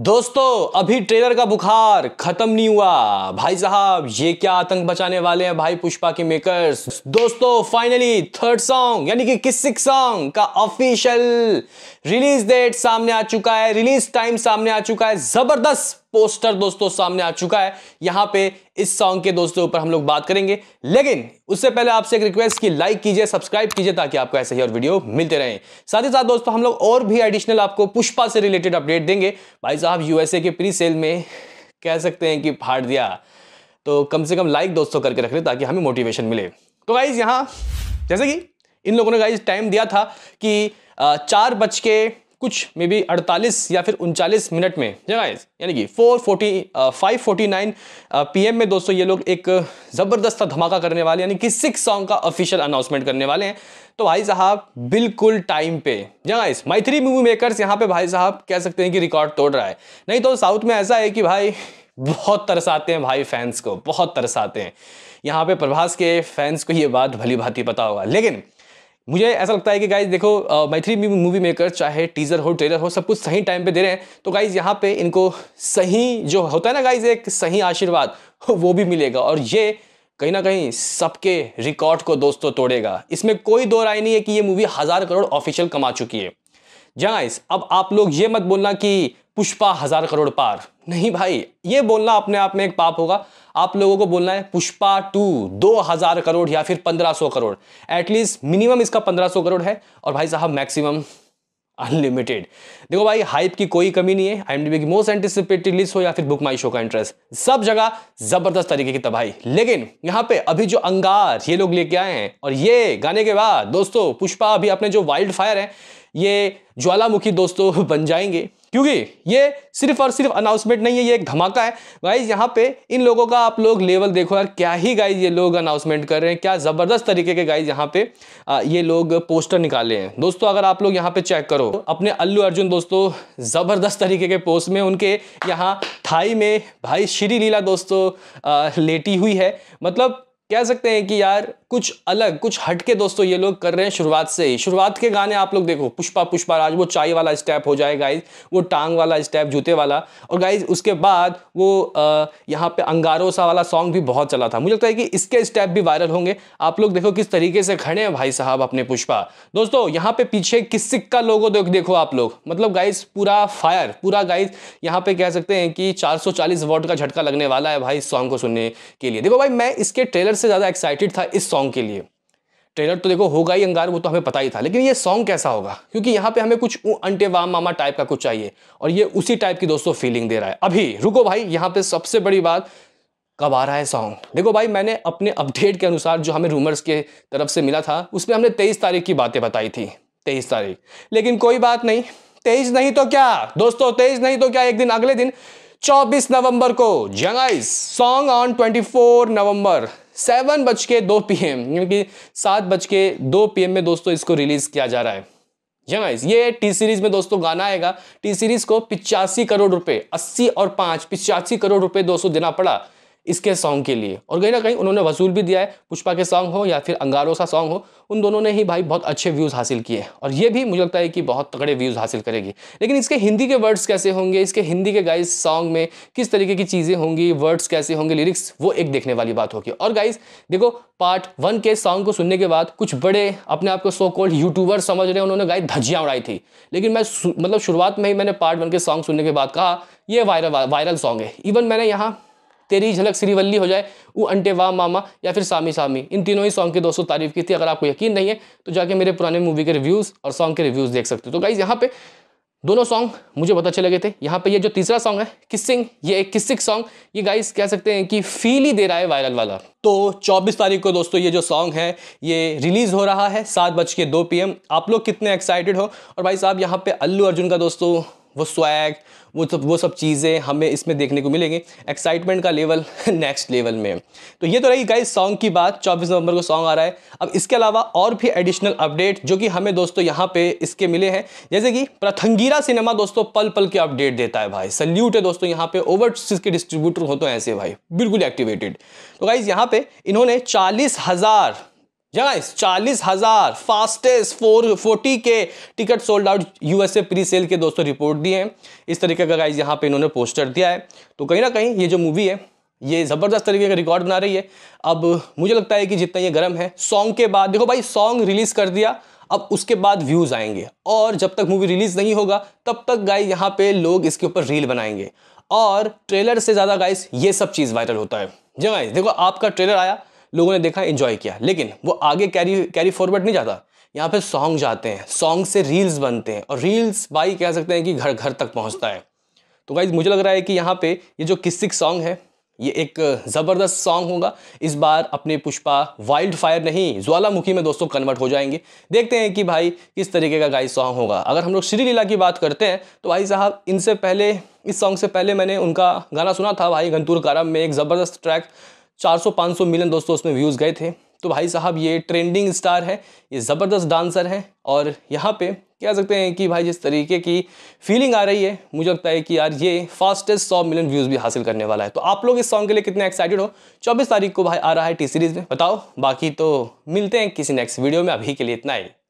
दोस्तों अभी ट्रेलर का बुखार खत्म नहीं हुआ भाई साहब ये क्या आतंक बचाने वाले हैं भाई पुष्पा के मेकर्स दोस्तों फाइनली थर्ड सॉन्ग यानी कि सिक्स सॉन्ग का ऑफिशियल रिलीज डेट सामने आ चुका है रिलीज टाइम सामने आ चुका है जबरदस्त पोस्टर दोस्तों सामने आ चुका है यहां पे इस सॉन्ग के दोस्तों ऊपर हम लोग बात करेंगे लेकिन उससे पहले आपसे एक रिक्वेस्ट की लाइक कीजिए सब्सक्राइब कीजिए ताकि आपको ऐसे ही और वीडियो मिलते रहे साथ ही साथ दोस्तों हम लोग और भी एडिशनल आपको पुष्पा से रिलेटेड अपडेट देंगे भाई साहब यूएसए के प्री सेल में कह सकते हैं कि फाड़ दिया तो कम से कम लाइक दोस्तों करके रख ले ताकि हमें मोटिवेशन मिले तो गाइज यहाँ जैसे कि इन लोगों ने गाइज टाइम दिया था कि चार बज के कुछ मे बी अड़तालीस या फिर उनचालीस मिनट में जगाइज यानी कि four forty five forty nine P में दोस्तों ये लोग एक ज़बरदस्त धमाका करने वाले यानी कि सिक्स सॉन्ग का ऑफिशियल अनाउंसमेंट करने वाले हैं तो भाई साहब बिल्कुल टाइम पे जगाइज माइथ्री मूवी मेकर्स यहाँ पे भाई साहब कह सकते हैं कि रिकॉर्ड तोड़ रहा है नहीं तो साउथ में ऐसा है कि भाई बहुत तरसाते हैं भाई फैंस को बहुत तरसाते हैं यहाँ पे प्रभास के फैंस को ये बात भली भांति पता होगा लेकिन मुझे ऐसा लगता है कि गाइज देखो मैथिली मूवी मेकर चाहे टीजर हो ट्रेलर हो सब कुछ सही टाइम पे दे रहे हैं तो गाइज यहाँ पे इनको सही जो होता है ना गाइज एक सही आशीर्वाद वो भी मिलेगा और ये कहीं ना कहीं सबके रिकॉर्ड को दोस्तों तोड़ेगा इसमें कोई दो राय नहीं है कि ये मूवी हज़ार करोड़ ऑफिशियल कमा चुकी है जहाँ अब आप लोग ये मत बोलना कि पुष्पा हजार करोड़ पार नहीं भाई ये बोलना अपने आप में एक पाप होगा आप लोगों को बोलना है पुष्पा टू दो हजार करोड़ या फिर पंद्रह सौ करोड़ एटलीस्ट मिनिमम इसका पंद्रह सौ करोड़ है और भाई साहब मैक्सिमम अनलिमिटेड देखो भाई हाइप की कोई कमी नहीं है आई की मोस्ट एंटिसिपेटेड लिस्ट हो या फिर बुक माई शो का इंटरेस्ट सब जगह जबरदस्त तरीके की तबाही लेकिन यहाँ पे अभी जो अंगार ये लोग लेके आए हैं और ये गाने के बाद दोस्तों पुष्पा अभी अपने जो वाइल्ड फायर है ये ज्वालामुखी दोस्तों बन जाएंगे क्योंकि ये सिर्फ और सिर्फ अनाउंसमेंट नहीं है ये एक धमाका है गाइज यहाँ पे इन लोगों का आप लोग लेवल देखो यार क्या ही गाइज ये लोग अनाउंसमेंट कर रहे हैं क्या ज़बरदस्त तरीके के गाइज यहाँ पे आ, ये लोग पोस्टर निकाले हैं दोस्तों अगर आप लोग यहाँ पे चेक करो तो अपने अल्लू अर्जुन दोस्तों ज़बरदस्त तरीके के पोस्ट में उनके यहाँ थाई में भाई श्री लीला दोस्तों आ, लेटी हुई है मतलब कह सकते हैं कि यार कुछ अलग कुछ हटके दोस्तों ये लोग कर रहे हैं शुरुआत से ही शुरुआत के गाने आप लोग देखो पुष्पा पुष्पा राज वो चाय वाला स्टेप हो जाए गाइज वो टांग वाला स्टेप जूते वाला और गाइज उसके बाद वो यहाँ पे अंगारों सा वाला सॉन्ग भी बहुत चला था मुझे लगता है कि इसके स्टेप भी वायरल होंगे आप लोग देखो किस तरीके से खड़े हैं भाई साहब अपने पुष्पा दोस्तों यहाँ पे पीछे किस सिक का लोगो देख देखो आप लोग मतलब गाइज पूरा फायर पूरा गाइज यहाँ पे कह सकते हैं कि 440 वोट का झटका लगने वाला है भाई सॉन्ग को सुनने के लिए देखो भाई मैं इसके ट्रेलर से ज़्यादा एक्साइटेड था इस सॉन्ग के लिए ट्रेलर तो देखो होगा ही अंगार वो तो हमें पता ही था लेकिन ये सॉन्ग कैसा होगा क्योंकि यहाँ पे हमें कुछ अंटे वाम मामा टाइप का कुछ चाहिए और ये उसी टाइप की दोस्तों फीलिंग दे रहा है अभी रुको भाई यहाँ पे सबसे बड़ी बात कब आ रहा है सॉन्ग देखो भाई मैंने अपने अपडेट के अनुसार जो हमें रूमर्स के तरफ से मिला था उसमें हमने तेईस तारीख की बातें बताई थी तेईस तारीख लेकिन कोई बात नहीं तेईस नहीं तो क्या दोस्तों तेईस नहीं तो क्या एक दिन अगले दिन 24 नवंबर को जंगाइस सॉन्ग ऑन 24 नवंबर सेवन बज के दो पी एम क्योंकि सात बज के दो पी एम में दोस्तों इसको रिलीज किया जा रहा है जनाइज ये टी सीरीज में दोस्तों गाना आएगा टी सीरीज को पिचासी करोड़ रुपए अस्सी और पांच पिचासी करोड़ रुपए दोस्तों देना पड़ा इसके सॉन्ग के लिए और कहीं ना कहीं उन्होंने वसूल भी दिया है पुष्पा के सॉन्ग हो या फिर अंगारों का सॉन्ग हो उन दोनों ने ही भाई बहुत अच्छे व्यूज़ हासिल किए और ये भी मुझे लगता है कि बहुत तगड़े व्यूज़ हासिल करेगी लेकिन इसके हिंदी के वर्ड्स कैसे होंगे इसके हिंदी के गाइस सॉन्ग में किस तरीके की चीज़ें होंगी वर्ड्स कैसे होंगे लिरिक्स वो एक देखने वाली बात होगी और गाइस देखो पार्ट वन के सॉन्ग को सुनने के बाद कुछ बड़े अपने आप को सो कॉल्ड यूट्यूबर समझ रहे हैं उन्होंने गाइस धज्जियाँ उड़ाई थी लेकिन मैं मतलब शुरुआत में ही मैंने पार्ट वन के सॉन्ग सुनने के बाद कहा ये वायरल वायरल सॉन्ग है इवन मैंने यहाँ तेरी झलक श्रीवल्ली हो जाए वो अंटे वाह मामा या फिर सामी सामी इन तीनों ही सॉन्ग की दोस्तों तारीफ की थी अगर आपको यकीन नहीं है तो जाके मेरे पुराने मूवी के रिव्यूज़ और सॉन्ग के रिव्यूज़ देख सकते हो तो गाइज़ यहाँ पे दोनों सॉन्ग मुझे बहुत अच्छे लगे थे यहाँ पे ये जो तीसरा सॉन्ग है किसिंग ये एक किसिक सॉन्ग ये गाइस कह सकते हैं कि फील ही दे रहा है वायरल वाला तो 24 तारीख को दोस्तों ये जो सॉन्ग है ये रिलीज़ हो रहा है सात बज के दो पी आप लोग कितने एक्साइटेड हो और भाई साहब यहाँ पे अल्लू अर्जुन का दोस्तों वो स्वैग वो सब वो सब चीज़ें हमें इसमें देखने को मिलेंगी एक्साइटमेंट का लेवल नेक्स्ट लेवल में तो ये तो रही गाइस सॉन्ग की बात 24 नवंबर को सॉन्ग आ रहा है अब इसके अलावा और भी एडिशनल अपडेट जो कि हमें दोस्तों यहाँ पे इसके मिले हैं जैसे कि प्रथंगीरा सिनेमा दोस्तों पल पल के अपडेट देता है भाई सल्यूट है दोस्तों यहाँ पे ओवर के डिस्ट्रीब्यूटर होते हैं ऐसे भाई बिल्कुल एक्टिवेटेड तो गाइज यहाँ पे इन्होंने चालीस हज़ार गाइस चालीस हजार फास्टेस्ट फोर फोर्टी के ticket sold out USA pre sale के दोस्तों रिपोर्ट दिए हैं इस तरीके का गाइस यहाँ पे इन्होंने पोस्टर दिया है तो कहीं ना कहीं ये जो मूवी है ये ज़बरदस्त तरीके का रिकॉर्ड बना रही है अब मुझे लगता है कि जितना ये गर्म है सॉन्ग के बाद देखो भाई सॉन्ग रिलीज़ कर दिया अब उसके बाद व्यूज़ आएंगे और जब तक मूवी रिलीज़ नहीं होगा तब तक गाइस यहाँ पे लोग इसके ऊपर रील बनाएंगे और ट्रेलर से ज़्यादा गाइस ये सब चीज़ वायरल होता है जी गाइस देखो आपका ट्रेलर आया लोगों ने देखा इन्जॉय किया लेकिन वो आगे कैरी कैरी फॉरवर्ड नहीं जाता यहाँ पे सॉन्ग जाते हैं सॉन्ग से रील्स बनते हैं और रील्स भाई कह सकते हैं कि घर घर तक पहुँचता है तो भाई मुझे लग रहा है कि यहाँ पे ये जो किस्सिक सॉन्ग है ये एक ज़बरदस्त सॉन्ग होगा इस बार अपने पुष्पा वाइल्ड फायर नहीं ज्वालामुखी में दोस्तों कन्वर्ट हो जाएंगे देखते हैं कि भाई किस तरीके का गाइस सॉन्ग होगा अगर हम लोग श्री लीला की बात करते हैं तो भाई साहब इनसे पहले इस सॉन्ग से पहले मैंने उनका गाना सुना था भाई घंतूर कारम में एक ज़बरदस्त ट्रैक 400-500 मिलियन दोस्तों उसमें व्यूज़ गए थे तो भाई साहब ये ट्रेंडिंग स्टार है ये ज़बरदस्त डांसर है और यहाँ पे कह सकते हैं कि भाई जिस तरीके की फीलिंग आ रही है मुझे लगता है कि यार ये फास्टेस्ट सौ मिलियन व्यूज़ भी हासिल करने वाला है तो आप लोग इस सॉन्ग के लिए कितने एक्साइटेड हो चौबीस तारीख को भाई आ रहा है टी सीरीज़ में बताओ बाकी तो मिलते हैं किसी नेक्स्ट वीडियो में अभी के लिए इतना ही